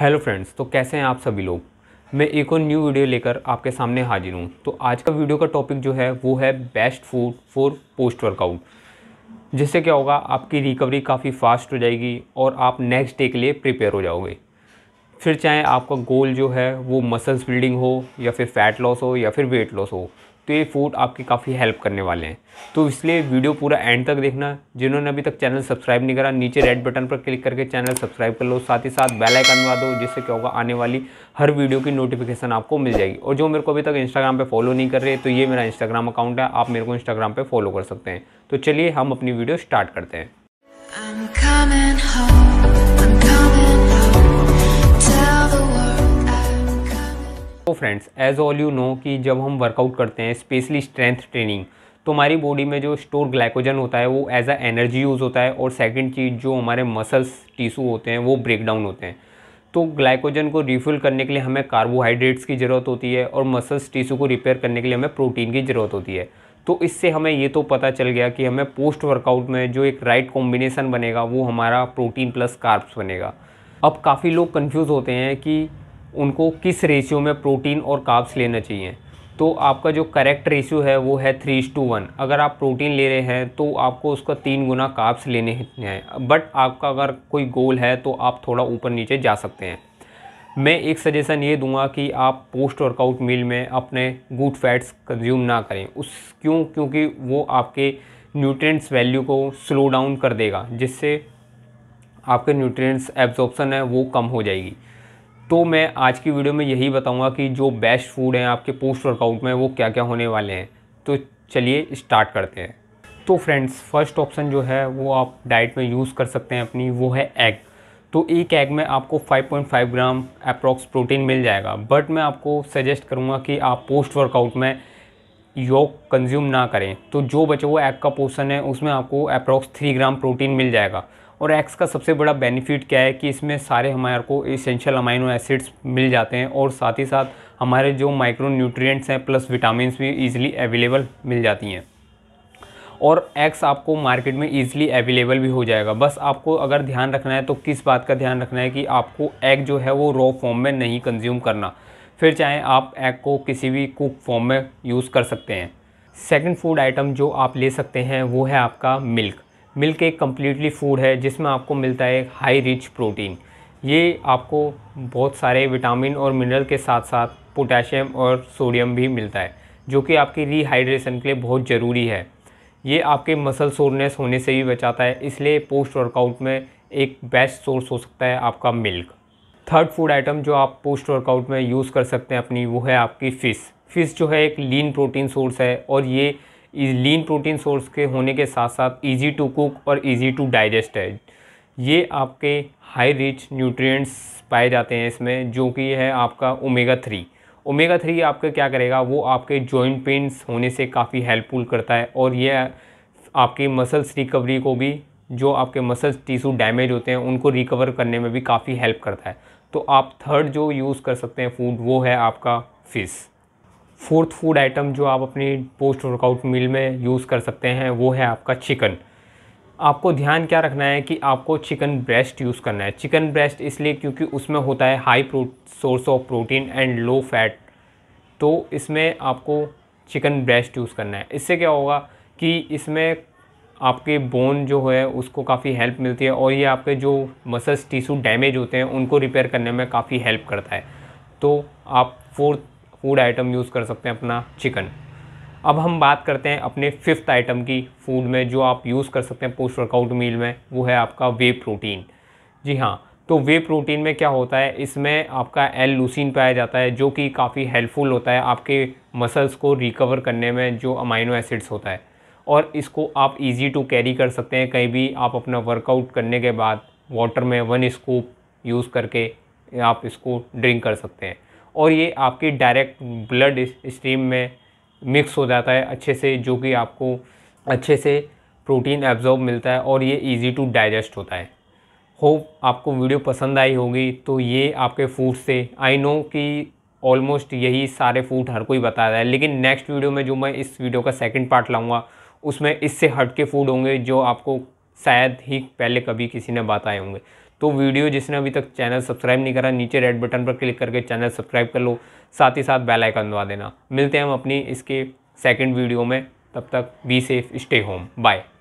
hello friends तो कैसे हैं आप सभी लोग मैं एक और न्यू वीडियो लेकर आपके सामने हाजिर हूँ तो आज का वीडियो का टॉपिक जो है वो है best food for post workout जिससे क्या होगा आपकी रिकवरी काफ़ी फास्ट हो जाएगी और आप नेक्स्ट डे के लिए प्रिपेयर हो जाओगे फिर चाहे आपका गोल जो है वो मसल्स बिल्डिंग हो या फिर फैट लॉस हो या फिर वेट लॉस हो तो ये फूड आपकी काफ़ी हेल्प करने वाले हैं तो इसलिए वीडियो पूरा एंड तक देखना जिन्होंने अभी तक चैनल सब्सक्राइब नहीं करा नीचे रेड बटन पर क्लिक करके चैनल सब्सक्राइब कर लो साथ ही साथ बेल आइकन दबा दो जिससे क्या होगा आने वाली हर वीडियो की नोटिफिकेशन आपको मिल जाएगी और जो मेरे को अभी तक इंस्टाग्राम पर फॉलो नहीं कर रहे तो ये मेरा इंस्टाग्राम अकाउंट है आप मेरे को इंस्टाग्राम पर फॉलो कर सकते हैं तो चलिए हम अपनी वीडियो स्टार्ट करते हैं तो friends as all you know कि जब हम वर्कआउट करते हैं स्पेशली स्ट्रेंथ ट्रेनिंग तो हमारी बॉडी में जो स्टोर ग्लाइकोजन होता है वो एज अ एनर्जी यूज़ होता है और सेकंड चीज़ जो हमारे मसल्स टिश्यू होते हैं वो ब्रेक डाउन होते हैं तो ग्लाइकोजन को रिफ्यूल करने के लिए हमें कार्बोहाइड्रेट्स की ज़रूरत होती है और मसल्स टिश्यू को रिपेयर करने के लिए हमें प्रोटीन की ज़रूरत होती है तो इससे हमें ये तो पता चल गया कि हमें पोस्ट वर्कआउट में जो एक राइट कॉम्बिनेसन बनेगा वो हमारा प्रोटीन प्लस कार्ब्स बनेगा अब काफ़ी लोग कन्फ्यूज़ होते हैं कि उनको किस रेशियो में प्रोटीन और काप्स लेना चाहिए तो आपका जो करेक्ट रेशियो है वो है थ्री टू वन अगर आप प्रोटीन ले रहे हैं तो आपको उसका तीन गुना काप्स लेने हैं बट आपका अगर कोई गोल है तो आप थोड़ा ऊपर नीचे जा सकते हैं मैं एक सजेशन ये दूंगा कि आप पोस्ट वर्कआउट मील में अपने गुड फैट्स कंज्यूम ना करें उस क्यों क्योंकि वो आपके न्यूट्रिएंट्स वैल्यू को स्लो डाउन कर देगा जिससे आपके न्यूट्रिएंट्स एब्जॉर्प्शन है वो कम हो जाएगी तो मैं आज की वीडियो में यही बताऊंगा कि जो बेस्ट फूड हैं आपके पोस्ट वर्कआउट में वो क्या क्या होने वाले हैं तो चलिए स्टार्ट करते हैं तो फ्रेंड्स फर्स्ट ऑप्शन जो है वो आप डाइट में यूज़ कर सकते हैं अपनी वो है एग तो एक एग में आपको 5.5 ग्राम अप्रॉक्स प्रोटीन मिल जाएगा बट मैं आपको सजेस्ट करूँगा कि आप पोस्ट वर्कआउट में योग कंज्यूम ना करें तो जो बचे हुआ एग का पोर्सन है उसमें आपको अप्रॉक्स थ्री ग्राम प्रोटीन मिल जाएगा और एक्स का सबसे बड़ा बेनिफिट क्या है कि इसमें सारे हमारे को इसेंशियल अमाइनो एसिड्स मिल जाते हैं और साथ ही साथ हमारे जो माइक्रो न्यूट्रियट्स हैं प्लस विटामिन भी ईजिली अवेलेबल मिल जाती हैं और एक्स आपको मार्केट में ईजिली अवेलेबल भी हो जाएगा बस आपको अगर ध्यान रखना है तो किस बात का ध्यान रखना है कि आपको एग जो है वो रॉ फॉर्म में नहीं कंज्यूम करना फिर चाहे आप एग को किसी भी कुक फॉर्म में यूज़ कर सकते हैं सेकंड फूड आइटम जो आप ले सकते हैं वो है आपका मिल्क मिल्क एक कम्प्लीटली फूड है जिसमें आपको मिलता है हाई रिच प्रोटीन ये आपको बहुत सारे विटामिन और मिनरल के साथ साथ पोटेशियम और सोडियम भी मिलता है जो कि आपकी रिहाइड्रेशन के लिए बहुत ज़रूरी है ये आपके मसल सोरनेस होने से भी बचाता है इसलिए पोस्ट वर्कआउट में एक बेस्ट सोर्स हो सकता है आपका मिल्क थर्ड फूड आइटम जो आप पोस्ट वर्कआउट में यूज़ कर सकते हैं अपनी वो है आपकी फ़िश फ़िश जो है एक लीन प्रोटीन सोर्स है और ये लीन प्रोटीन सोर्स के होने के साथ साथ ईजी टू कुक और ईजी टू डाइजेस्ट है ये आपके हाई रिच न्यूट्रिएंट्स पाए जाते हैं इसमें जो कि है आपका ओमेगा थ्री ओमेगा थ्री आपका क्या करेगा वो आपके जॉइंट पेंस होने से काफ़ी हेल्पफुल करता है और ये आपकी मसल्स रिकवरी को भी जो आपके मसल्स टिश्यू डैमेज होते हैं उनको रिकवर करने में भी काफ़ी हेल्प करता है तो आप थर्ड जो यूज़ कर सकते हैं फूड वो है आपका फ़िश फोर्थ फूड आइटम जो आप अपनी पोस्ट वर्कआउट मील में यूज़ कर सकते हैं वो है आपका चिकन आपको ध्यान क्या रखना है कि आपको चिकन ब्रेस्ट यूज़ करना है चिकन ब्रेस्ट इसलिए क्योंकि उसमें होता है high pro source of protein and low fat तो इसमें आपको चिकन ब्रेस्ट यूज़ करना है इससे क्या होगा कि इसमें आपके बोन जो है उसको काफ़ी हेल्प मिलती है और ये आपके जो मसल्स टिश्यू डैमेज होते हैं उनको रिपेयर करने में काफ़ी हेल्प करता है तो आप फोर्थ फूड आइटम यूज़ कर सकते हैं अपना चिकन अब हम बात करते हैं अपने फिफ्थ आइटम की फूड में जो आप यूज़ कर सकते हैं पोस्ट वर्कआउट मील में वो है आपका वे प्रोटीन जी हाँ तो वे प्रोटीन में क्या होता है इसमें आपका एल लूसिन पाया जाता है जो कि काफ़ी हेल्पफुल होता है आपके मसल्स को रिकवर करने में जो अमाइनो एसिड्स होता है और इसको आप इजी टू कैरी कर सकते हैं कहीं भी आप अपना वर्कआउट करने के बाद वाटर में वन स्कूप यूज़ करके आप इसको ड्रिंक कर सकते हैं और ये आपके डायरेक्ट ब्लड स्ट्रीम में मिक्स हो जाता है अच्छे से जो कि आपको अच्छे से प्रोटीन एब्जॉर्ब मिलता है और ये इजी टू डाइजेस्ट होता है होप आपको वीडियो पसंद आई होगी तो ये आपके फूड से आई नो कि ऑलमोस्ट यही सारे फूड हर कोई बता रहा है लेकिन नेक्स्ट वीडियो में जो मैं इस वीडियो का सेकंड पार्ट लाऊंगा उसमें इससे हट के फूड होंगे जो आपको शायद ही पहले कभी किसी ने बताए होंगे तो वीडियो जिसने अभी तक चैनल सब्सक्राइब नहीं करा नीचे रेड बटन पर क्लिक करके चैनल सब्सक्राइब कर लो साथ ही साथ बेल आइकन दबा देना मिलते हैं हम अपनी इसके सेकंड वीडियो में तब तक be safe stay home bye